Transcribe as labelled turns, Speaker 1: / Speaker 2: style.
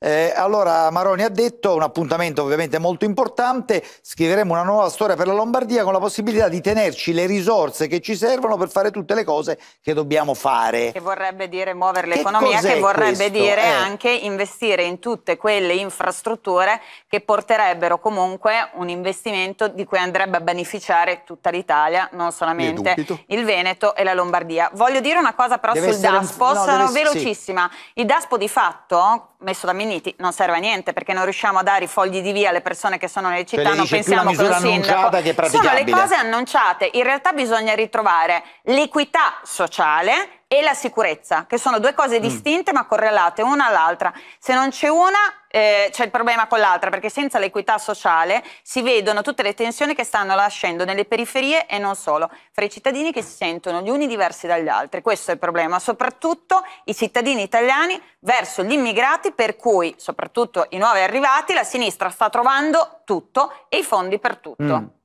Speaker 1: Eh, allora Maroni ha detto, un appuntamento ovviamente molto importante, scriveremo una nuova storia per la Lombardia con la possibilità di tenerci le risorse che ci servono per fare tutte le cose che dobbiamo fare. Che
Speaker 2: vorrebbe dire muovere l'economia, che, vorrebbe questo? dire eh. anche investire in tutte quelle infrastrutture che porterebbero comunque un investimento di cui andrebbe a beneficiare tutta l'Italia, non solamente il Veneto e la Lombardia. Voglio dire una cosa però deve sul DASPO, un... no, deve... velocissima. Sì. Il DASPO di fatto messo da Minniti non serve a niente perché non riusciamo a dare i fogli di via alle persone che sono nelle città, cioè, non pensiamo che un sindaco. Che sono le cose annunciate, in realtà bisogna ritrovare l'equità sociale e la sicurezza, che sono due cose mm. distinte mm. ma correlate una all'altra. Se non c'è una, eh, c'è il problema con l'altra, perché senza l'equità sociale si vedono tutte le tensioni che stanno nascendo nelle periferie e non solo, fra i cittadini che si sentono gli uni diversi dagli altri. Questo è il problema, soprattutto i cittadini italiani verso gli immigrati, per cui,
Speaker 1: soprattutto i nuovi arrivati, la sinistra sta trovando tutto e i fondi per tutto. Mm.